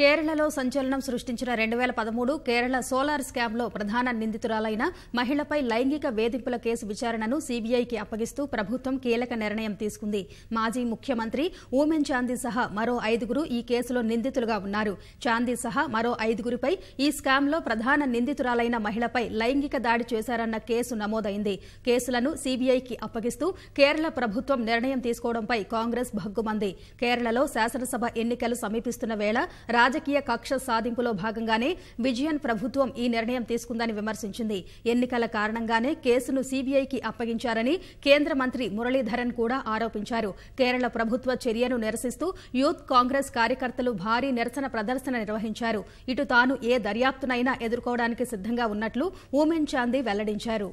కేరళలో సంచలనం సృష్టించిన రెండు వేల పదమూడు కేరళ సోలార్ స్కామ్లో ప్రధాన నిందితురాలైన మహిళపై లైంగిక వేధింపుల కేసు విచారణను సీబీఐకి అప్పగిస్తూ ప్రభుత్వం కీలక నిర్ణయం తీసుకుంది మాజీ ముఖ్యమంత్రి ఊమెన్ చాందీ సహా మరో ఐదుగురు ఈ కేసులో నిందితులుగా ఉన్నారు చాందీ సహా మరో ఐదుగురిపై ఈ స్కామ్లో ప్రధాన నిందితురాలైన మహిళపై లైంగిక దాడి చేశారన్న కేసు నమోదైంది కేసులను సీబీఐకి అప్పగిస్తూ కేరళ ప్రభుత్వం నిర్ణయం తీసుకోవడంపై కాంగ్రెస్ భగ్గుమంది కేరళలో శాసనసభ ఎన్నికలు సమీపిస్తున్న వేళ రాజకీయ కక్ష సాధింపులో భాగంగానే విజయన్ ప్రభుత్వం ఈ నిర్ణయం తీసుకుందని విమర్శించింది ఎన్నికల కారణంగానే కేసును సీబీఐకి అప్పగించారని కేంద్ర మంత్రి మురళీధరన్ కూడా ఆరోపించారు కేరళ ప్రభుత్వ చర్యను నిరసిస్తూ యూత్ కాంగ్రెస్ కార్యకర్తలు భారీ నిరసన ప్రదర్శన నిర్వహించారు ఇటు తాను ఏ దర్యాప్తునైనా ఎదుర్కోవడానికి సిద్దంగా ఉన్నట్లు ఉమెన్ చాందీ వెల్లడించారు